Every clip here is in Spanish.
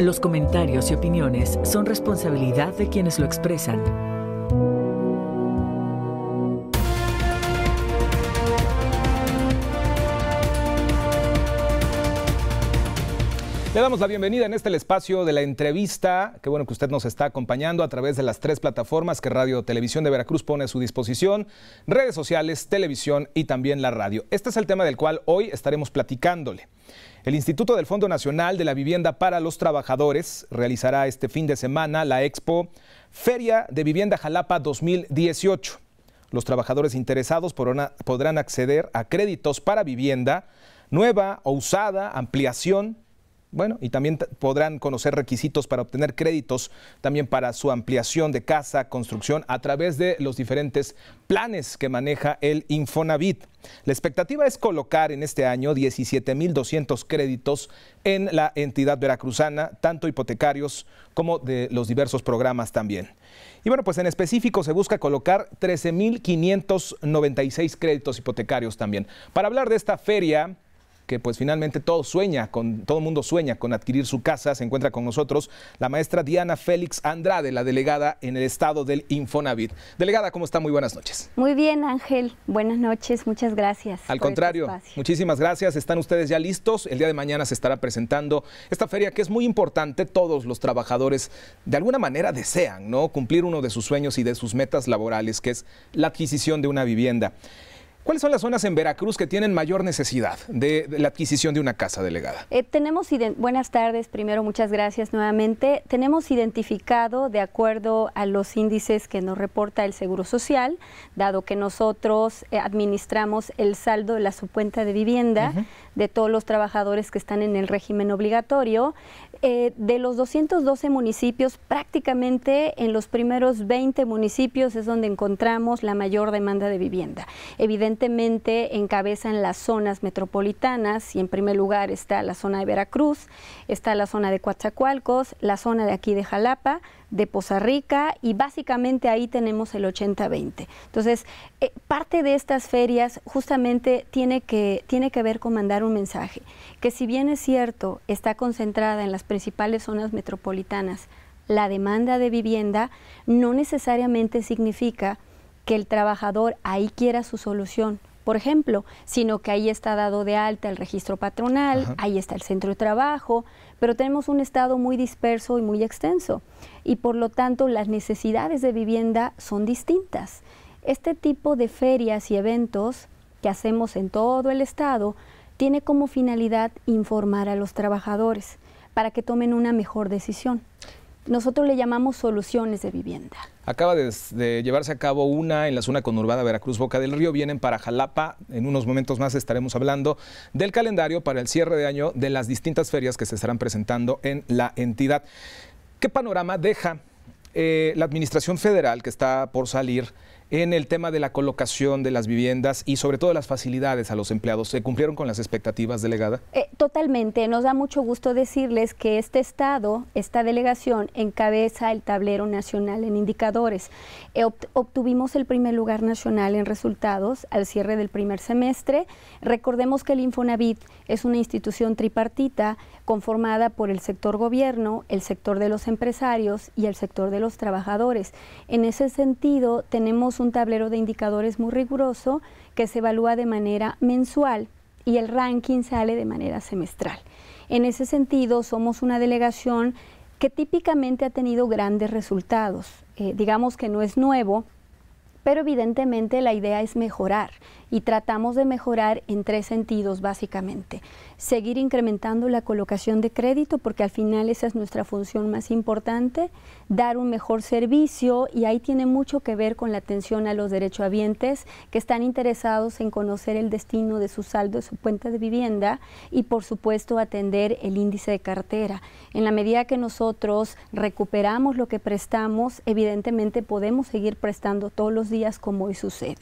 Los comentarios y opiniones son responsabilidad de quienes lo expresan Le damos la bienvenida en este espacio de la entrevista. Qué bueno que usted nos está acompañando a través de las tres plataformas que Radio Televisión de Veracruz pone a su disposición, redes sociales, televisión y también la radio. Este es el tema del cual hoy estaremos platicándole. El Instituto del Fondo Nacional de la Vivienda para los Trabajadores realizará este fin de semana la expo Feria de Vivienda Jalapa 2018. Los trabajadores interesados podrán acceder a créditos para vivienda nueva o usada, ampliación, bueno, y también podrán conocer requisitos para obtener créditos, también para su ampliación de casa, construcción, a través de los diferentes planes que maneja el Infonavit. La expectativa es colocar en este año 17.200 créditos en la entidad veracruzana, tanto hipotecarios como de los diversos programas también. Y bueno, pues en específico se busca colocar 13.596 créditos hipotecarios también. Para hablar de esta feria, que pues finalmente todo sueña, con, todo mundo sueña con adquirir su casa, se encuentra con nosotros la maestra Diana Félix Andrade, la delegada en el estado del Infonavit. Delegada, ¿cómo está? Muy buenas noches. Muy bien, Ángel. Buenas noches, muchas gracias. Al este contrario, muchísimas gracias. Están ustedes ya listos. El día de mañana se estará presentando esta feria que es muy importante. Todos los trabajadores de alguna manera desean, ¿no? Cumplir uno de sus sueños y de sus metas laborales, que es la adquisición de una vivienda. ¿Cuáles son las zonas en Veracruz que tienen mayor necesidad de, la adquisición de una casa delegada? Eh, tenemos, buenas tardes, primero muchas gracias nuevamente. Tenemos identificado, de acuerdo a los índices que nos reporta el Seguro Social, dado que nosotros eh, administramos el saldo de la subcuenta de vivienda de todos los trabajadores que están en el régimen obligatorio, eh, de los 212 municipios, prácticamente en los primeros 20 municipios es donde encontramos la mayor demanda de vivienda. Evidentemente encabezan las zonas metropolitanas y en primer lugar está la zona de Veracruz, está la zona de Coatzacoalcos, la zona de aquí de Jalapa, de Poza Rica y básicamente ahí tenemos el 80-20. Entonces, eh, parte de estas ferias justamente tiene que, tiene que ver con mandar un mensaje, que si bien es cierto, está concentrada en las principales zonas metropolitanas, la demanda de vivienda no necesariamente significa que el trabajador ahí quiera su solución, por ejemplo, sino que ahí está dado de alta el registro patronal, ahí está el centro de trabajo, pero tenemos un Estado muy disperso y muy extenso y por lo tanto las necesidades de vivienda son distintas. Este tipo de ferias y eventos que hacemos en todo el Estado tiene como finalidad informar a los trabajadores para que tomen una mejor decisión nosotros le llamamos soluciones de vivienda. Acaba de, llevarse a cabo una en la zona conurbada Veracruz Boca del Río. Vienen para Jalapa. En unos momentos más estaremos hablando del calendario para el cierre de año de las distintas ferias que se estarán presentando en la entidad. ¿Qué panorama deja eh, la Administración Federal que está por salir? en el tema de la colocación de las viviendas y sobre todo las facilidades a los empleados. ¿Se cumplieron con las expectativas, delegada? Eh, totalmente. Nos da mucho gusto decirles que este Estado, esta delegación, encabeza el tablero nacional en indicadores. Eh, obtuvimos el primer lugar nacional en resultados al cierre del primer semestre. Recordemos que el Infonavit es una institución tripartita conformada por el sector gobierno, el sector de los empresarios y el sector de los trabajadores. En ese sentido, tenemos un tablero de indicadores muy riguroso que se evalúa de manera mensual y el ranking sale de manera semestral. En ese sentido, somos una delegación que típicamente ha tenido grandes resultados. Eh, digamos que no es nuevo pero evidentemente la idea es mejorar y tratamos de mejorar en tres sentidos básicamente. Seguir incrementando la colocación de crédito porque al final esa es nuestra función más importante, dar un mejor servicio y ahí tiene mucho que ver con la atención a los derechohabientes que están interesados en conocer el destino de su saldo de su cuenta de vivienda y por supuesto atender el índice de cartera. En la medida que nosotros recuperamos lo que prestamos, evidentemente podemos seguir prestando todos los días como hoy sucede.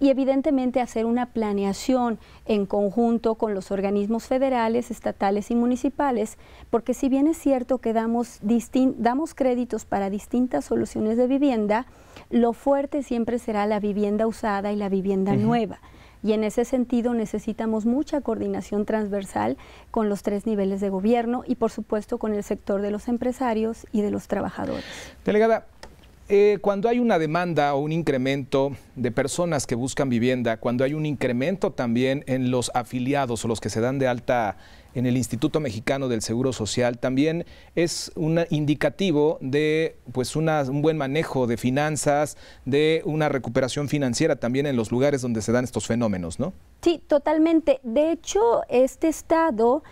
Y evidentemente hacer una planeación en conjunto con los organismos federales, estatales y municipales, porque si bien es cierto que damos, damos créditos para distintas soluciones de vivienda, lo fuerte siempre será la vivienda usada y la vivienda nueva y en ese sentido necesitamos mucha coordinación transversal con los tres niveles de gobierno y por supuesto con el sector de los empresarios y de los trabajadores. Delegada, eh, cuando hay una demanda o un incremento de personas que buscan vivienda, cuando hay un incremento también en los afiliados o los que se dan de alta en el Instituto Mexicano del Seguro Social, también es un indicativo de pues una, un buen manejo de finanzas, de una recuperación financiera también en los lugares donde se dan estos fenómenos, ¿no? Sí, totalmente. De hecho, este estado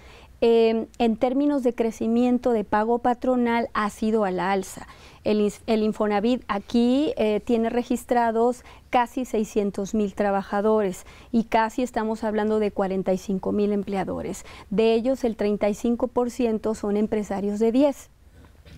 Em, en términos de crecimiento de pago patronal ha sido a la alza. El, el Infonavit aquí eh, tiene registrados casi 600 mil trabajadores y casi estamos hablando de 45 mil empleadores. De ellos el 35% son empresarios de 10.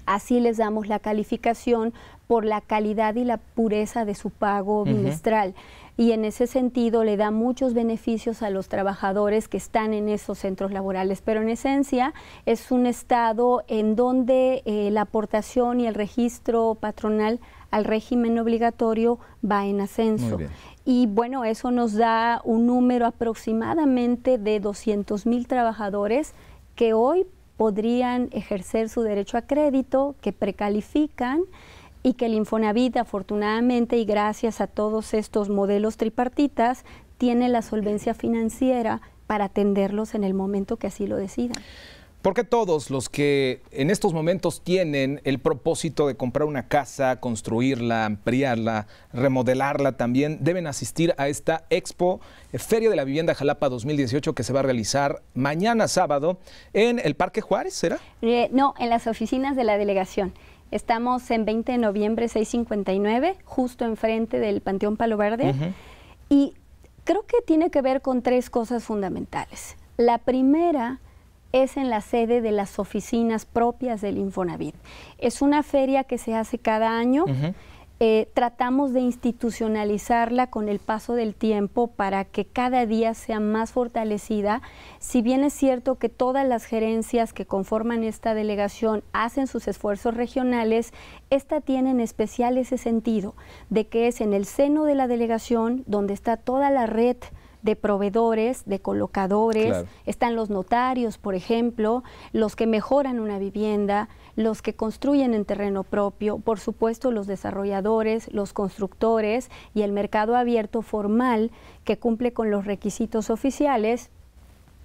Así les damos la calificación por la calidad y la pureza de su pago bimestral y en ese sentido le da muchos beneficios a los trabajadores que están en esos centros laborales. Pero en esencia es un estado en donde eh, la aportación y el registro patronal al régimen obligatorio va en ascenso. Y bueno, eso nos da un número aproximadamente de 200 mil trabajadores que hoy podrían ejercer su derecho a crédito, que precalifican y que el Infonavit, afortunadamente y gracias a todos estos modelos tripartitas, tiene la solvencia financiera para atenderlos en el momento que así lo decidan. Porque todos los que en estos momentos tienen el propósito de comprar una casa, construirla, ampliarla, remodelarla también, deben asistir a esta expo eh, Feria de la Vivienda Jalapa 2018 que se va a realizar mañana sábado en el Parque Juárez, ¿será? Eh, no, en las oficinas de la delegación. Estamos en 20 de noviembre 659, justo enfrente del Panteón Palo Verde. Y creo que tiene que ver con tres cosas fundamentales. La primera es en la sede de las oficinas propias del Infonavit. Es una feria que se hace cada año. Eh, tratamos de institucionalizarla con el paso del tiempo para que cada día sea más fortalecida. Si bien es cierto que todas las gerencias que conforman esta delegación hacen sus esfuerzos regionales, esta tiene en especial ese sentido de que es en el seno de la delegación donde está toda la red de proveedores, de colocadores, están los notarios, por ejemplo, los que mejoran una vivienda, los que construyen en terreno propio, por supuesto los desarrolladores, los constructores y el mercado abierto formal que cumple con los requisitos oficiales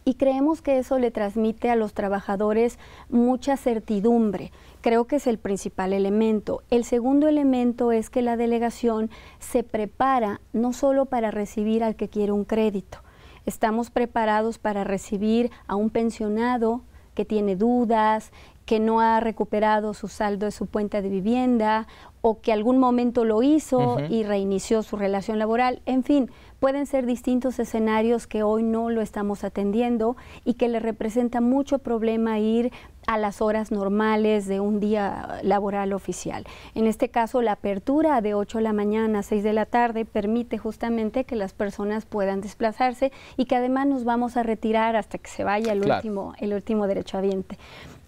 y creemos que eso le transmite a los trabajadores mucha certidumbre. Creo que es el principal elemento. El segundo elemento es que la delegación se prepara no solo para recibir al que quiere un crédito, estamos preparados para recibir a un pensionado que tiene dudas, que no ha recuperado su saldo de su cuenta de vivienda o que algún momento lo hizo y reinició su relación laboral. En fin, pueden ser distintos escenarios que hoy no lo estamos atendiendo y que le representa mucho problema ir a las horas normales de un día laboral oficial. En este caso, la apertura de 8 de la mañana a 6 de la tarde permite justamente que las personas puedan desplazarse y que además nos vamos a retirar hasta que se vaya el, último, el último derechohabiente.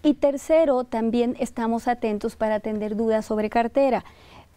Y tercero, también estamos atentos para atender dudas sobre cartera,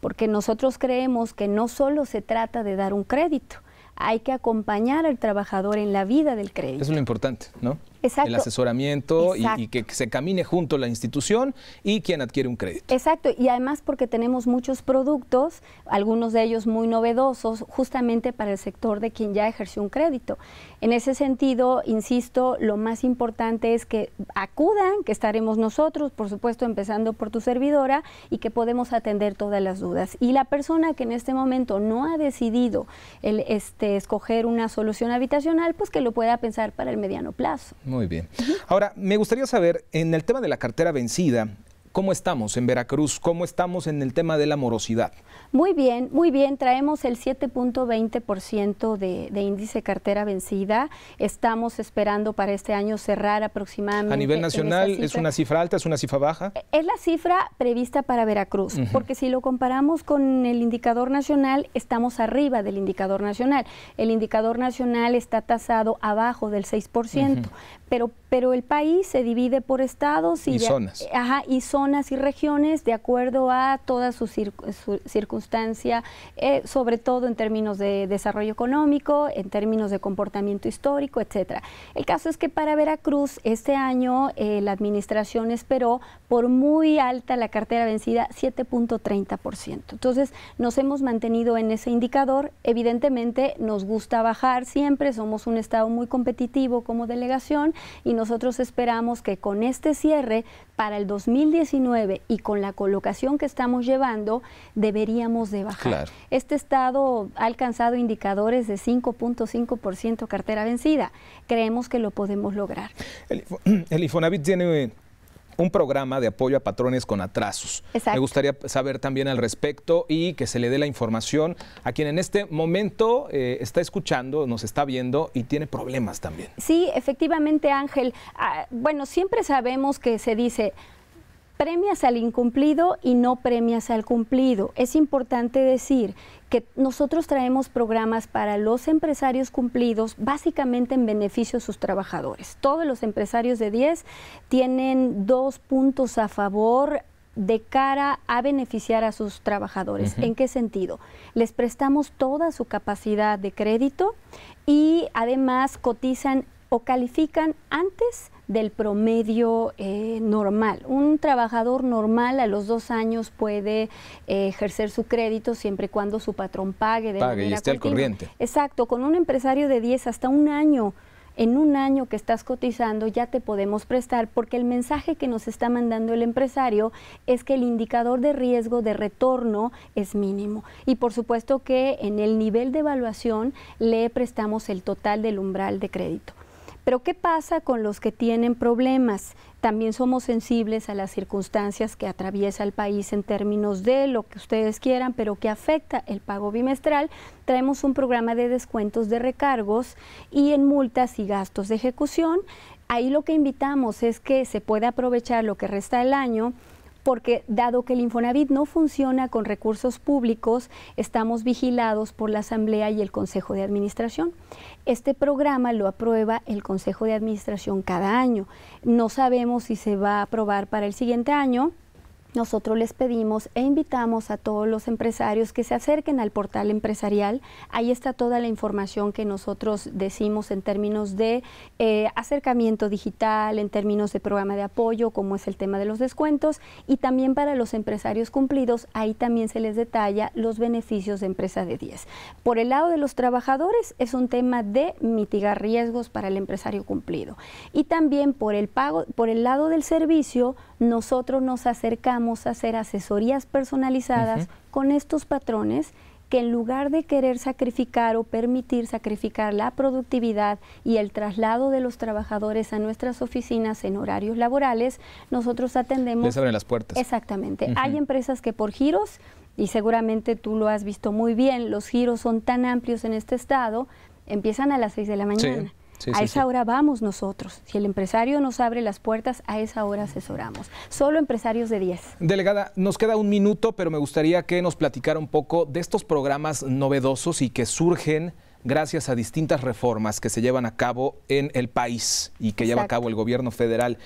porque nosotros creemos que no solo se trata de dar un crédito, hay que acompañar al trabajador en la vida del crédito. Eso es lo importante, ¿no? el asesoramiento y, que se camine junto la institución y quien adquiere un crédito. Exacto, y además porque tenemos muchos productos, algunos de ellos muy novedosos, justamente para el sector de quien ya ejerció un crédito. En ese sentido, insisto, lo más importante es que acudan, que estaremos nosotros, por supuesto, empezando por tu servidora y que podemos atender todas las dudas. Y la persona que en este momento no ha decidido el, este, escoger una solución habitacional, pues que lo pueda pensar para el mediano plazo. Muy bien. Ahora, me gustaría saber, en el tema de la cartera vencida, ¿Cómo estamos en Veracruz? ¿Cómo estamos en el tema de la morosidad? Muy bien, muy bien. Traemos el 7.20% de, de índice cartera vencida. Estamos esperando para este año cerrar aproximadamente. A nivel nacional, ¿es una cifra alta? ¿Es una cifra baja? E, es la cifra prevista para Veracruz, porque si lo comparamos con el indicador nacional, estamos arriba del indicador nacional. El indicador nacional está tasado abajo del 6%, pero pero el país se divide por estados y, zonas. y regiones de acuerdo a toda su, circunstancia, eh, sobre todo en términos de desarrollo económico, en términos de comportamiento histórico, etcétera. El caso es que para Veracruz este año eh, la administración esperó por muy alta la cartera vencida 7.30%. Entonces nos hemos mantenido en ese indicador. Evidentemente nos gusta bajar siempre, somos un estado muy competitivo como delegación y nos nosotros esperamos que con este cierre para el 2019 y con la colocación que estamos llevando, deberíamos de bajar. Este estado ha alcanzado indicadores de 5.5% cartera vencida. Creemos que lo podemos lograr. El, un programa de apoyo a patrones con atrasos. Exacto. Me gustaría saber también al respecto y que se le dé la información a quien en este momento eh, está escuchando, nos está viendo y tiene problemas también. Sí, efectivamente, Ángel. Ah, bueno, siempre sabemos que se dice, premias al incumplido y no premias al cumplido. Es importante decir que nosotros traemos programas para los empresarios cumplidos, básicamente en beneficio de sus trabajadores. Todos los empresarios de 10 tienen dos puntos a favor de cara a beneficiar a sus trabajadores. ¿En qué sentido? Les prestamos toda su capacidad de crédito y además cotizan o califican antes del promedio eh, normal. Un trabajador normal a los dos años puede eh, ejercer su crédito siempre y cuando su patrón pague de pague y esté al corriente. Exacto, con un empresario de 10 hasta un año en un año que estás cotizando ya te podemos prestar porque el mensaje que nos está mandando el empresario es que el indicador de riesgo de retorno es mínimo. Y por supuesto que en el nivel de evaluación le prestamos el total del umbral de crédito. Pero ¿qué pasa con los que tienen problemas? También somos sensibles a las circunstancias que atraviesa el país en términos de lo que ustedes quieran, pero que afecta el pago bimestral. Traemos un programa de descuentos de recargos y en multas y gastos de ejecución. Ahí lo que invitamos es que se pueda aprovechar lo que resta del año porque dado que el Infonavit no funciona con recursos públicos, estamos vigilados por la Asamblea y el Consejo de Administración. Este programa lo aprueba el Consejo de Administración cada año. No sabemos si se va a aprobar para el siguiente año nosotros les pedimos e invitamos a todos los empresarios que se acerquen al portal empresarial. Ahí está toda la información que nosotros decimos en términos de eh, acercamiento digital, en términos de programa de apoyo, como es el tema de los descuentos. Y también para los empresarios cumplidos, ahí también se les detalla los beneficios de empresa de 10. Por el lado de los trabajadores, es un tema de mitigar riesgos para el empresario cumplido. Y también por el pago, por el lado del servicio, nosotros nos acercamos a hacer asesorías personalizadas con estos patrones que en lugar de querer sacrificar o permitir sacrificar la productividad y el traslado de los trabajadores a nuestras oficinas en horarios laborales, nosotros atendemos... Les abren las puertas. Exactamente. Hay empresas que por giros, y seguramente tú lo has visto muy bien, los giros son tan amplios en este estado, empiezan a las 6 de la mañana a esa hora vamos nosotros. Si el empresario nos abre las puertas, a esa hora asesoramos. Solo empresarios de 10. Delegada, nos queda un minuto, pero me gustaría que nos platicara un poco de estos programas novedosos y que surgen gracias a distintas reformas que se llevan a cabo en el país y que lleva a cabo el gobierno federal.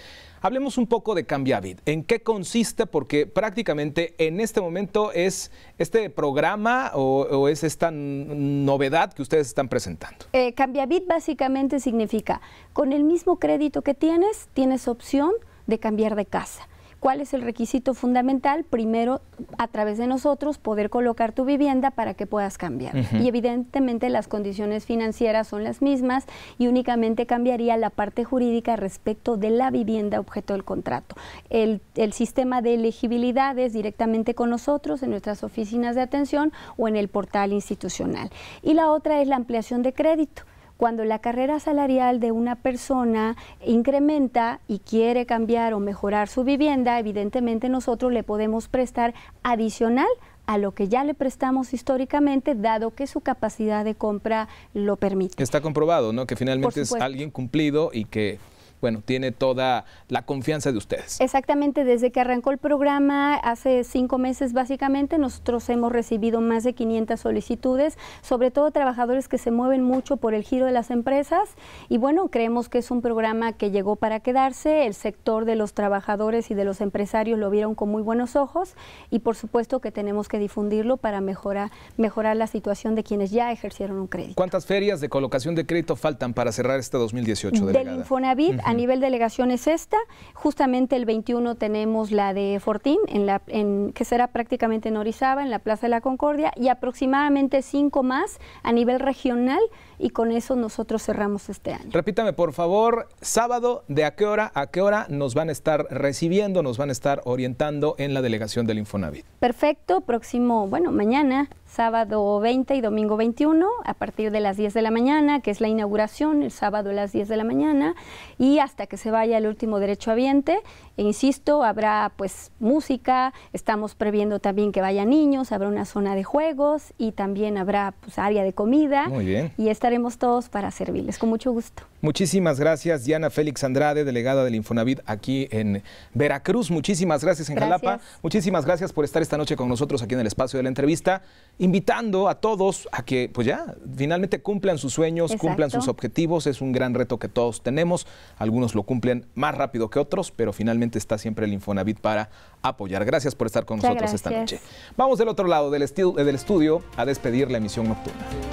Hablemos un poco de Cambiavid. ¿En qué consiste? Porque prácticamente en este momento es este programa o, es esta novedad que ustedes están presentando. Eh, Cambiavid básicamente significa, con el mismo crédito que tienes, tienes opción de cambiar de casa. ¿Cuál es el requisito fundamental? Primero, a través de nosotros, poder colocar tu vivienda para que puedas cambiar. Y evidentemente las condiciones financieras son las mismas y únicamente cambiaría la parte jurídica respecto de la vivienda objeto del contrato. El, el sistema de elegibilidad es directamente con nosotros, en nuestras oficinas de atención o en el portal institucional. Y la otra es la ampliación de crédito. Cuando la carrera salarial de una persona incrementa y quiere cambiar o mejorar su vivienda, evidentemente nosotros le podemos prestar adicional a lo que ya le prestamos históricamente, dado que su capacidad de compra lo permite. Está comprobado, ¿no? Que finalmente es alguien cumplido y que bueno, tiene toda la confianza de ustedes. Exactamente, desde que arrancó el programa hace cinco meses básicamente, nosotros hemos recibido más de 500 solicitudes, sobre todo trabajadores que se mueven mucho por el giro de las empresas y bueno, creemos que es un programa que llegó para quedarse, el sector de los trabajadores y de los empresarios lo vieron con muy buenos ojos y por supuesto que tenemos que difundirlo para mejorar, mejorar la situación de quienes ya ejercieron un crédito. ¿Cuántas ferias de colocación de crédito faltan para cerrar este 2018? Del Infonavit a nivel delegación es esta. Justamente el 21 tenemos la de Fortín, en la, en, que será prácticamente en Orizaba, en la Plaza de la Concordia, y aproximadamente cinco más a nivel regional, y con eso nosotros cerramos este año. Repítame, por favor, sábado, ¿de a qué hora a qué hora nos van a estar recibiendo, nos van a estar orientando en la delegación del Infonavit? Perfecto, próximo, bueno, mañana sábado 20 y domingo 21 a partir de las 10 de la mañana, que es la inauguración, el sábado a las 10 de la mañana y hasta que se vaya el último derecho habiente. E insisto, habrá pues música, estamos previendo también que vayan niños, habrá una zona de juegos y también habrá pues área de comida. Y estaremos todos para servirles con mucho gusto. Muchísimas gracias, Diana Félix Andrade, delegada del Infonavit aquí en Veracruz. Muchísimas gracias en Jalapa. Muchísimas gracias por estar esta noche con nosotros aquí en el espacio de la entrevista, invitando a todos a que, pues ya, finalmente cumplan sus sueños, cumplan sus objetivos. Es un gran reto que todos tenemos. Algunos lo cumplen más rápido que otros, pero finalmente está siempre el Infonavit para apoyar. Gracias por estar con nosotros esta noche. Vamos del otro lado del, del estudio a despedir la emisión nocturna.